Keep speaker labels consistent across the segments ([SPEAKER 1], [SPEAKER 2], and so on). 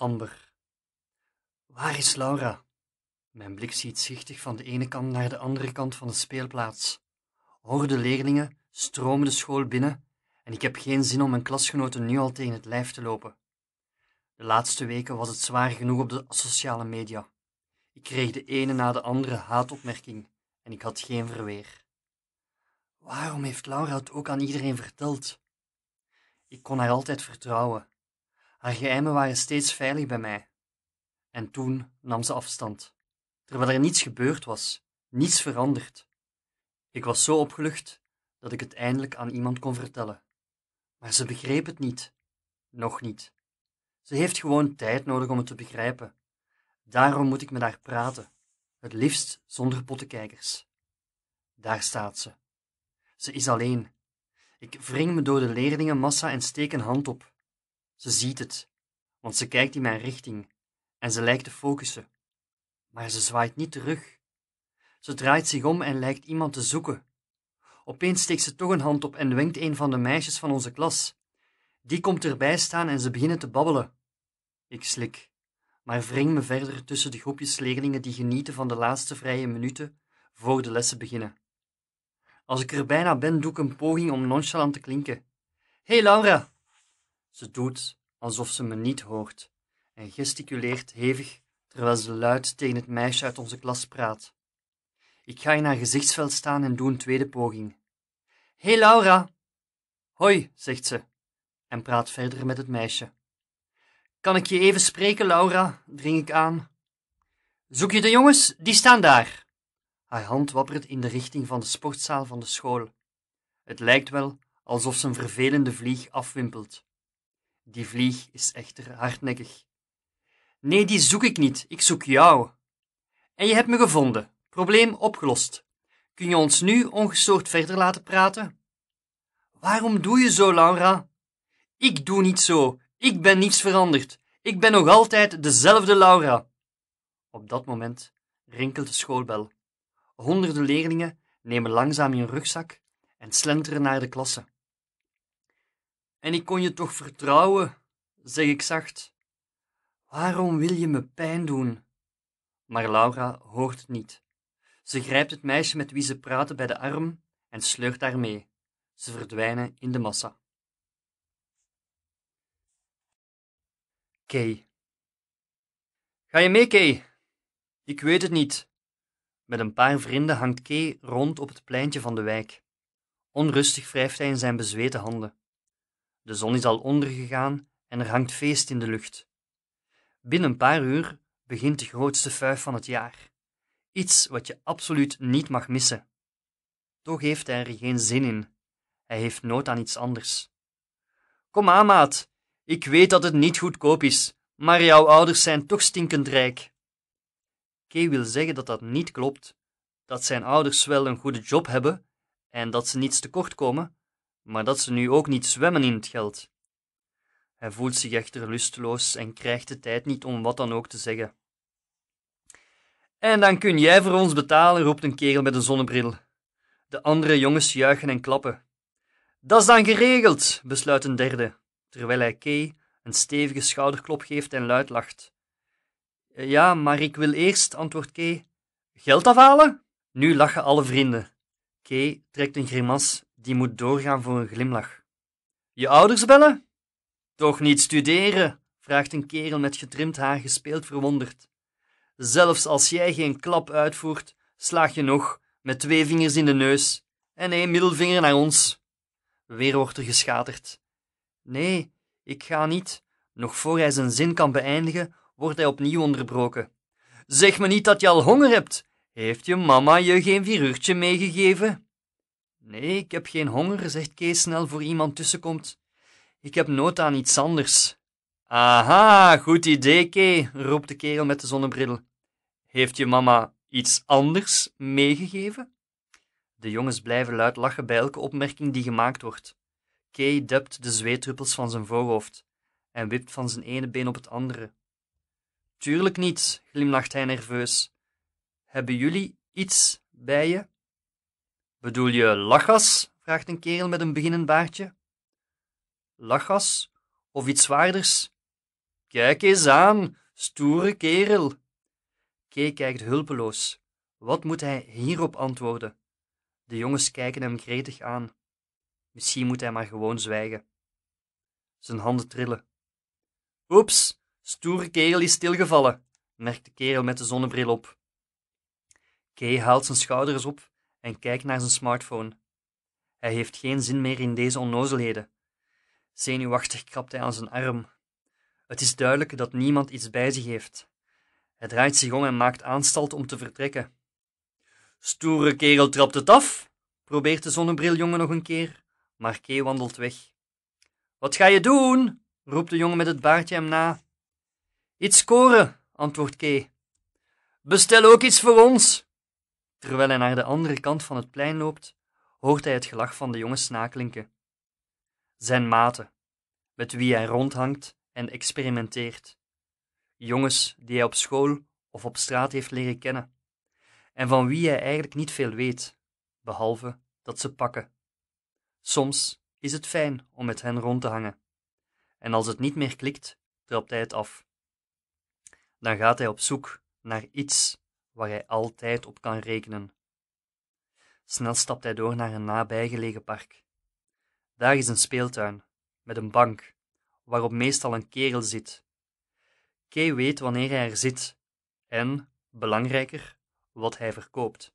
[SPEAKER 1] Amber. Waar is Laura? Mijn blik ziet zichtig van de ene kant naar de andere kant van de speelplaats. Horde leerlingen stromen de school binnen en ik heb geen zin om mijn klasgenoten nu al tegen het lijf te lopen. De laatste weken was het zwaar genoeg op de sociale media. Ik kreeg de ene na de andere haatopmerking en ik had geen verweer. Waarom heeft Laura het ook aan iedereen verteld? Ik kon haar altijd vertrouwen haar geheimen waren steeds veilig bij mij. En toen nam ze afstand, terwijl er niets gebeurd was, niets veranderd. Ik was zo opgelucht dat ik het eindelijk aan iemand kon vertellen. Maar ze begreep het niet. Nog niet. Ze heeft gewoon tijd nodig om het te begrijpen. Daarom moet ik met haar praten, het liefst zonder pottenkijkers. Daar staat ze. Ze is alleen. Ik wring me door de leerlingenmassa en steek een hand op. Ze ziet het, want ze kijkt in mijn richting en ze lijkt te focussen. Maar ze zwaait niet terug. Ze draait zich om en lijkt iemand te zoeken. Opeens steekt ze toch een hand op en wenkt een van de meisjes van onze klas. Die komt erbij staan en ze beginnen te babbelen. Ik slik, maar wring me verder tussen de groepjes leerlingen die genieten van de laatste vrije minuten voor de lessen beginnen. Als ik er bijna ben, doe ik een poging om nonchalant te klinken. hey Laura, ze doet alsof ze me niet hoort en gesticuleert hevig terwijl ze luid tegen het meisje uit onze klas praat. Ik ga in haar gezichtsveld staan en doe een tweede poging. hey Laura! Hoi, zegt ze en praat verder met het meisje. Kan ik je even spreken, Laura? dring ik aan. Zoek je de jongens? Die staan daar. Haar hand wappert in de richting van de sportzaal van de school. Het lijkt wel alsof ze een vervelende vlieg afwimpelt. Die vlieg is echter hardnekkig. Nee, die zoek ik niet, ik zoek jou. En je hebt me gevonden, probleem opgelost. Kun je ons nu ongestoord verder laten praten? Waarom doe je zo, Laura? Ik doe niet zo, ik ben niets veranderd, ik ben nog altijd dezelfde Laura. Op dat moment rinkelt de schoolbel. Honderden leerlingen nemen langzaam hun rugzak en slenteren naar de klasse. En ik kon je toch vertrouwen, zeg ik zacht. Waarom wil je me pijn doen? Maar Laura hoort het niet. Ze grijpt het meisje met wie ze praten bij de arm en sleurt haar mee. Ze verdwijnen in de massa. Kay. Ga je mee, Kay? Ik weet het niet. Met een paar vrienden hangt Kay rond op het pleintje van de wijk. Onrustig wrijft hij in zijn bezweten handen. De zon is al ondergegaan en er hangt feest in de lucht. Binnen een paar uur begint de grootste fuif van het jaar. Iets wat je absoluut niet mag missen. Toch heeft hij er geen zin in. Hij heeft nood aan iets anders. Kom aan, maat. Ik weet dat het niet goedkoop is, maar jouw ouders zijn toch stinkend rijk. Kay wil zeggen dat dat niet klopt, dat zijn ouders wel een goede job hebben en dat ze niets tekortkomen. komen, maar dat ze nu ook niet zwemmen in het geld. Hij voelt zich echter lusteloos en krijgt de tijd niet om wat dan ook te zeggen. En dan kun jij voor ons betalen, roept een kerel met een zonnebril. De andere jongens juichen en klappen. Dat is dan geregeld, besluit een derde, terwijl hij Kay een stevige schouderklop geeft en luid lacht. Ja, maar ik wil eerst, antwoordt Kay. Geld afhalen? Nu lachen alle vrienden. Kay trekt een grimas die moet doorgaan voor een glimlach. Je ouders bellen? Toch niet studeren? vraagt een kerel met getrimd haar gespeeld verwonderd. Zelfs als jij geen klap uitvoert, slaag je nog met twee vingers in de neus en één middelvinger naar ons. Weer wordt er geschaterd. Nee, ik ga niet. Nog voor hij zijn zin kan beëindigen, wordt hij opnieuw onderbroken. Zeg me niet dat je al honger hebt. Heeft je mama je geen vieruurtje meegegeven? Nee, ik heb geen honger, zegt Kees snel voor iemand tussenkomt. Ik heb nood aan iets anders. Aha, goed idee, Kee, roept de kerel met de zonnebril. Heeft je mama iets anders meegegeven? De jongens blijven luid lachen bij elke opmerking die gemaakt wordt. Kee dept de zweetruppels van zijn voorhoofd en wipt van zijn ene been op het andere. Tuurlijk niet, glimlacht hij nerveus. Hebben jullie iets bij je? Bedoel je lachgas? vraagt een kerel met een beginnend baardje. Lachgas of iets zwaarders? Kijk eens aan, stoere kerel. Kee kijkt hulpeloos. Wat moet hij hierop antwoorden? De jongens kijken hem gretig aan. Misschien moet hij maar gewoon zwijgen. Zijn handen trillen. Oeps, stoere kerel is stilgevallen, merkt de kerel met de zonnebril op. Kee haalt zijn schouders op en kijkt naar zijn smartphone. Hij heeft geen zin meer in deze onnozelheden. Zenuwachtig krapt hij aan zijn arm. Het is duidelijk dat niemand iets bij zich heeft. Hij draait zich om en maakt aanstalt om te vertrekken. Stoere kerel trapt het af, probeert de zonnebriljongen nog een keer, maar Kee wandelt weg. Wat ga je doen? roept de jongen met het baardje hem na. Iets scoren, antwoordt Kee. Bestel ook iets voor ons, Terwijl hij naar de andere kant van het plein loopt, hoort hij het gelach van de jonge snaklinken. Zijn maten, met wie hij rondhangt en experimenteert. Jongens die hij op school of op straat heeft leren kennen, en van wie hij eigenlijk niet veel weet, behalve dat ze pakken. Soms is het fijn om met hen rond te hangen, en als het niet meer klikt, trapt hij het af. Dan gaat hij op zoek naar iets waar hij altijd op kan rekenen. Snel stapt hij door naar een nabijgelegen park. Daar is een speeltuin, met een bank, waarop meestal een kerel zit. Kay weet wanneer hij er zit en, belangrijker, wat hij verkoopt.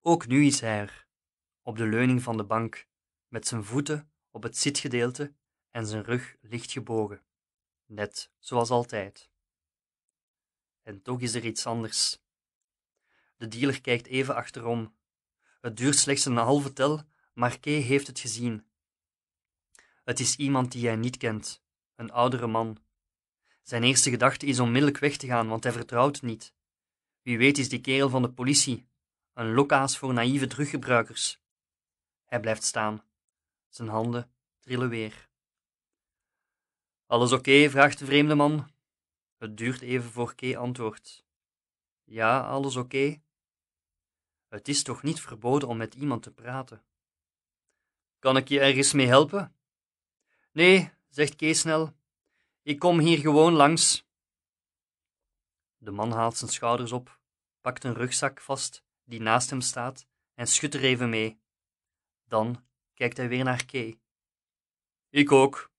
[SPEAKER 1] Ook nu is hij er, op de leuning van de bank, met zijn voeten op het zitgedeelte en zijn rug licht gebogen, net zoals altijd. En toch is er iets anders. De dealer kijkt even achterom. Het duurt slechts een halve tel, maar Kay heeft het gezien. Het is iemand die hij niet kent, een oudere man. Zijn eerste gedachte is onmiddellijk weg te gaan, want hij vertrouwt niet. Wie weet is die kerel van de politie, een lokaas voor naïeve druggebruikers. Hij blijft staan. Zijn handen trillen weer. Alles oké? vraagt de vreemde man. Het duurt even voor Kay antwoordt. Ja, alles oké? Het is toch niet verboden om met iemand te praten? Kan ik je ergens mee helpen? Nee, zegt Kay snel. Ik kom hier gewoon langs. De man haalt zijn schouders op, pakt een rugzak vast die naast hem staat en schudt er even mee. Dan kijkt hij weer naar Kay. Ik ook.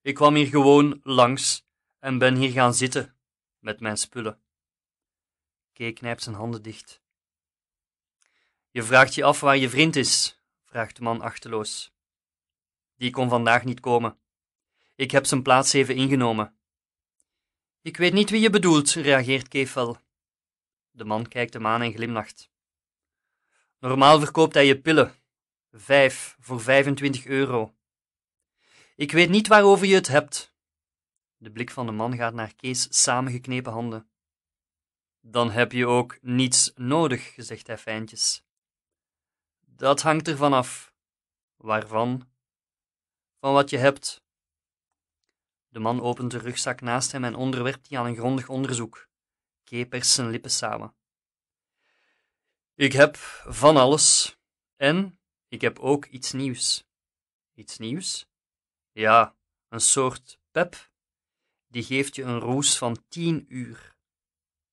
[SPEAKER 1] Ik kwam hier gewoon langs en ben hier gaan zitten met mijn spullen. Kee knijpt zijn handen dicht. Je vraagt je af waar je vriend is, vraagt de man achteloos. Die kon vandaag niet komen. Ik heb zijn plaats even ingenomen. Ik weet niet wie je bedoelt, reageert Keefel. De man kijkt hem aan en glimlacht. Normaal verkoopt hij je pillen. Vijf voor 25 euro. Ik weet niet waarover je het hebt, de blik van de man gaat naar Kees' samengeknepen handen. Dan heb je ook niets nodig, zegt hij fijntjes. Dat hangt ervan af. Waarvan? Van wat je hebt. De man opent de rugzak naast hem en onderwerpt die aan een grondig onderzoek. Kees perst zijn lippen samen. Ik heb van alles. En ik heb ook iets nieuws. Iets nieuws? Ja, een soort pep die geeft je een roes van tien uur.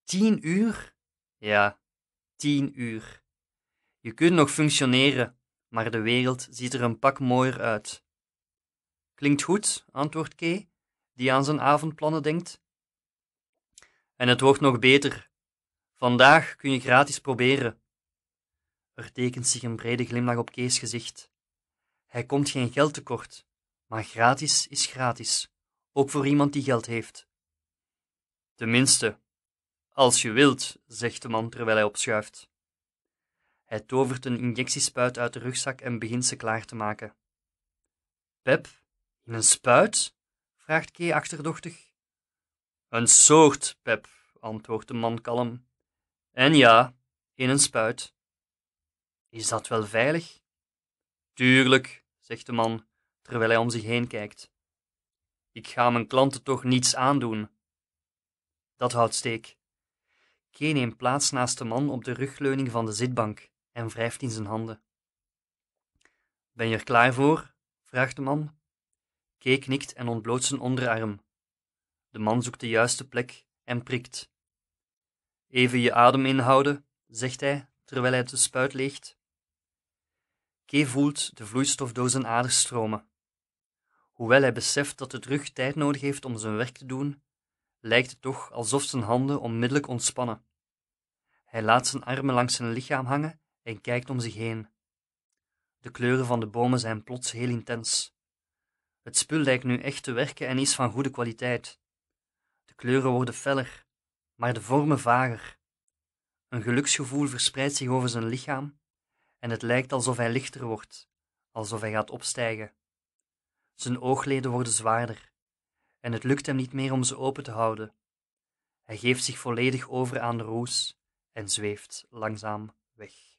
[SPEAKER 1] Tien uur? Ja, tien uur. Je kunt nog functioneren, maar de wereld ziet er een pak mooier uit. Klinkt goed, antwoordt Kay, die aan zijn avondplannen denkt. En het wordt nog beter. Vandaag kun je gratis proberen. Er tekent zich een brede glimlach op Kees gezicht. Hij komt geen geld tekort, maar gratis is gratis ook voor iemand die geld heeft. Tenminste, als je wilt, zegt de man terwijl hij opschuift. Hij tovert een injectiespuit uit de rugzak en begint ze klaar te maken. Pep, in een spuit? vraagt Kay achterdochtig. Een soort, Pep, antwoordt de man kalm. En ja, in een spuit. Is dat wel veilig? Tuurlijk, zegt de man, terwijl hij om zich heen kijkt. Ik ga mijn klanten toch niets aandoen. Dat houdt steek. Kee neemt plaats naast de man op de rugleuning van de zitbank en wrijft in zijn handen. Ben je er klaar voor? vraagt de man. Keek knikt en ontbloot zijn onderarm. De man zoekt de juiste plek en prikt. Even je adem inhouden, zegt hij terwijl hij de spuit leegt. Kee voelt de vloeistof door zijn aders stromen. Hoewel hij beseft dat de rug tijd nodig heeft om zijn werk te doen, lijkt het toch alsof zijn handen onmiddellijk ontspannen. Hij laat zijn armen langs zijn lichaam hangen en kijkt om zich heen. De kleuren van de bomen zijn plots heel intens. Het spul lijkt nu echt te werken en is van goede kwaliteit. De kleuren worden feller, maar de vormen vager. Een geluksgevoel verspreidt zich over zijn lichaam en het lijkt alsof hij lichter wordt, alsof hij gaat opstijgen. Zijn oogleden worden zwaarder en het lukt hem niet meer om ze open te houden. Hij geeft zich volledig over aan de roes en zweeft langzaam weg.